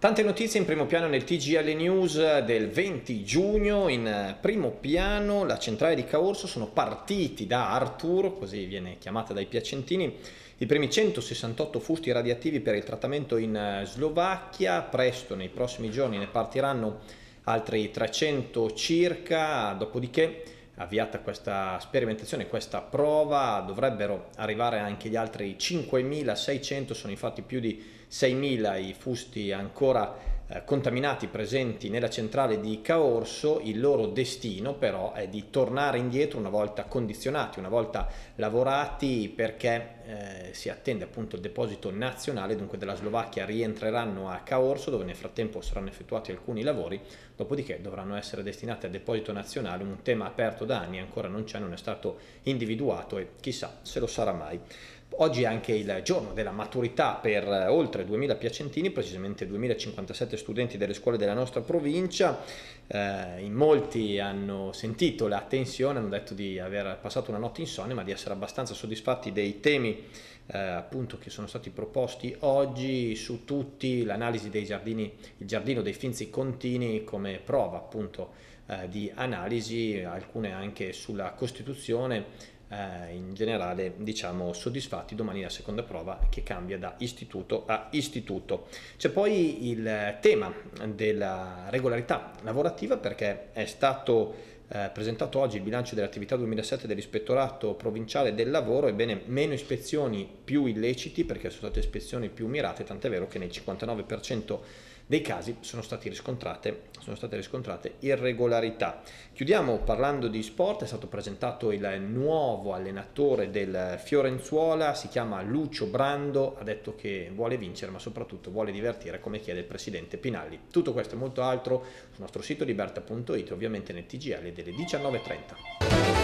Tante notizie in primo piano nel TGL News del 20 giugno, in eh, primo piano la centrale di Caorso sono partiti da Arturo, così viene chiamata dai piacentini, i primi 168 fusti radioattivi per il trattamento in eh, Slovacchia, presto nei prossimi giorni ne partiranno altri 300 circa, dopodiché avviata questa sperimentazione, questa prova, dovrebbero arrivare anche gli altri 5600, sono infatti più di 6.000 i fusti ancora eh, contaminati presenti nella centrale di Caorso, il loro destino però è di tornare indietro una volta condizionati, una volta lavorati perché eh, si attende appunto il deposito nazionale dunque della Slovacchia rientreranno a Caorso dove nel frattempo saranno effettuati alcuni lavori, dopodiché dovranno essere destinati a deposito nazionale, un tema aperto da anni ancora non c'è, non è stato individuato e chissà se lo sarà mai. Oggi è anche il giorno della maturità per eh, oltre 2000 piacentini, precisamente 2057 studenti delle scuole della nostra provincia. Eh, in molti hanno sentito la tensione, hanno detto di aver passato una notte insonne, ma di essere abbastanza soddisfatti dei temi eh, appunto che sono stati proposti oggi su tutti l'analisi dei giardini, il giardino dei Finzi Contini come prova appunto eh, di analisi, alcune anche sulla Costituzione eh, in generale diciamo soddisfatti domani la seconda prova che cambia da istituto a istituto. C'è poi il tema della regolarità lavorativa perché è stato eh, presentato oggi il bilancio dell'attività 2007 dell'ispettorato provinciale del lavoro, ebbene meno ispezioni più illeciti perché sono state ispezioni più mirate, tant'è vero che nel 59% dei casi sono, stati riscontrate, sono state riscontrate irregolarità. Chiudiamo parlando di sport, è stato presentato il nuovo allenatore del Fiorenzuola, si chiama Lucio Brando, ha detto che vuole vincere ma soprattutto vuole divertire come chiede il presidente Pinalli. Tutto questo e molto altro sul nostro sito liberta.it, ovviamente nel TGL delle 19.30.